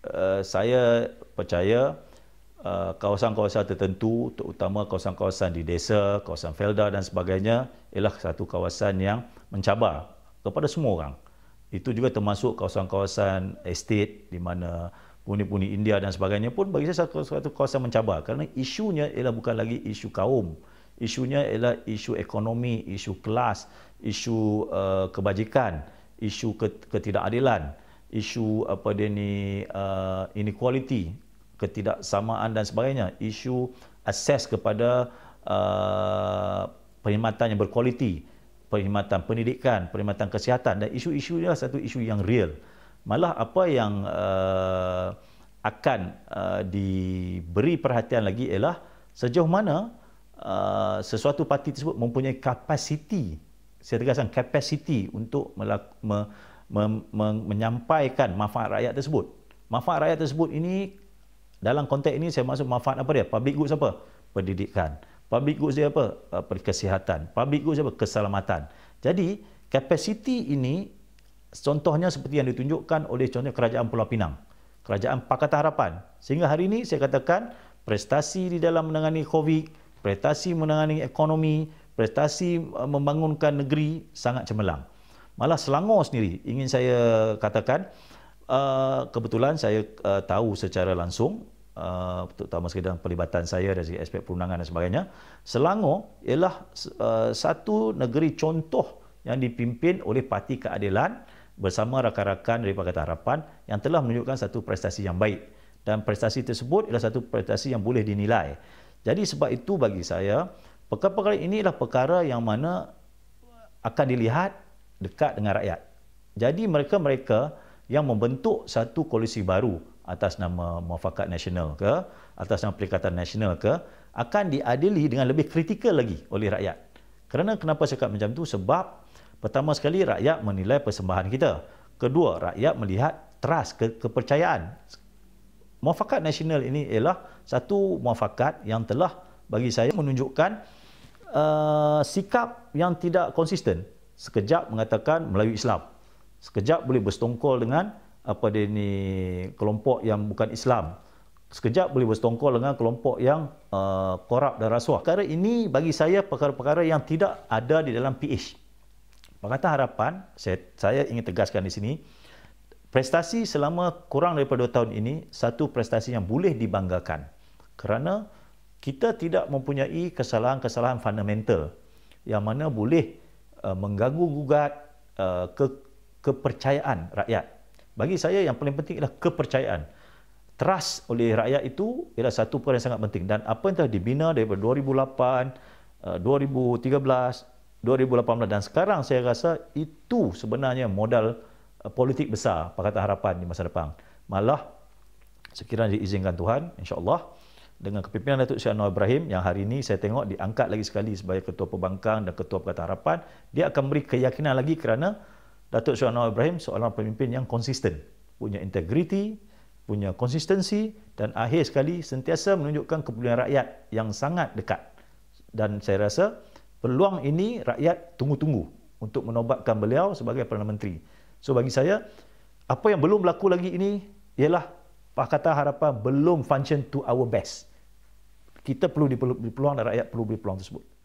Eh, saya percaya uh, kawasan-kawasan tertentu terutama kawasan-kawasan di desa, kawasan felda dan sebagainya ialah satu kawasan yang mencabar kepada semua orang. Itu juga termasuk kawasan-kawasan estate di mana puni-puni India dan sebagainya pun bagi saya satu, satu kawasan mencabar kerana isunya ialah bukan lagi isu kaum. Isunya ialah isu ekonomi, isu kelas, isu uh, kebajikan, isu ketidakadilan isu apa dia ni uh, inequality ketidaksamaan dan sebagainya isu akses kepada uh, perkhidmatan yang berkualiti perkhidmatan pendidikan perkhidmatan kesihatan dan isu-isu dia lah satu isu yang real malah apa yang uh, akan uh, diberi perhatian lagi ialah sejauh mana uh, sesuatu parti tersebut mempunyai kapasiti saya tegaskan kapasiti untuk melakukan menyampaikan manfaat rakyat tersebut. Manfaat rakyat tersebut ini dalam konteks ini saya maksud manfaat apa dia? Public goods apa? Pendidikan. Public goods dia apa? Eh, Kesihatan. Public goods apa? Keselamatan. Jadi, kapasiti ini contohnya seperti yang ditunjukkan oleh contoh kerajaan Pulau Pinang. Kerajaan Pakatan Harapan. Sehingga hari ini saya katakan prestasi di dalam menangani COVID, prestasi menangani ekonomi, prestasi eh, membangunkan negeri sangat cemerlang. Malah Selangor sendiri ingin saya katakan uh, kebetulan saya uh, tahu secara langsung uh, terutama dalam pelibatan saya dari aspek perundangan dan sebagainya. Selangor ialah uh, satu negeri contoh yang dipimpin oleh Parti Keadilan bersama rakan-rakan dari Pakatan Harapan yang telah menunjukkan satu prestasi yang baik dan prestasi tersebut ialah satu prestasi yang boleh dinilai. Jadi sebab itu bagi saya perkara-perkara ini adalah perkara yang mana akan dilihat dekat dengan rakyat. Jadi mereka-mereka yang membentuk satu koalisi baru atas nama Mufakat Nasional ke, atas nama Perikatan Nasional ke, akan diadili dengan lebih kritikal lagi oleh rakyat. Kerana kenapa saya cakap macam tu? Sebab pertama sekali rakyat menilai persembahan kita. Kedua, rakyat melihat trust, ke kepercayaan. Mufakat Nasional ini ialah satu mufakat yang telah bagi saya menunjukkan uh, sikap yang tidak konsisten sekejap mengatakan Melayu Islam. Sekejap boleh bersetongkol dengan apa dia ni kelompok yang bukan Islam. Sekejap boleh bersetongkol dengan kelompok yang uh, korup dan rasuah. Perkara ini bagi saya perkara-perkara yang tidak ada di dalam PH. Pakatan Harapan, saya, saya ingin tegaskan di sini, prestasi selama kurang daripada dua tahun ini, satu prestasi yang boleh dibanggakan. Kerana kita tidak mempunyai kesalahan-kesalahan fundamental yang mana boleh Uh, mengganggu gugat uh, ke kepercayaan rakyat. Bagi saya yang paling penting ialah kepercayaan. Trust oleh rakyat itu ialah satu perkara yang sangat penting dan apa yang telah dibina daripada 2008, 2013, 2018 dan sekarang saya rasa itu sebenarnya modal uh, politik besar Pakatan Harapan di masa depan. Malah sekiranya diizinkan Tuhan, insya-Allah dengan kepimpinan Datuk Syed Anwar Ibrahim yang hari ini saya tengok diangkat lagi sekali sebagai Ketua Pembangkang dan Ketua Perkataan Harapan, dia akan beri keyakinan lagi kerana Datuk Syed Anwar Ibrahim seorang pemimpin yang konsisten, punya integriti, punya konsistensi dan akhir sekali sentiasa menunjukkan kepedulian rakyat yang sangat dekat. Dan saya rasa peluang ini rakyat tunggu-tunggu untuk menobatkan beliau sebagai Perdana Menteri. So bagi saya, apa yang belum berlaku lagi ini ialah Pakatan Harapan belum function to our best kita perlu diberi dan rakyat perlu diberi tersebut.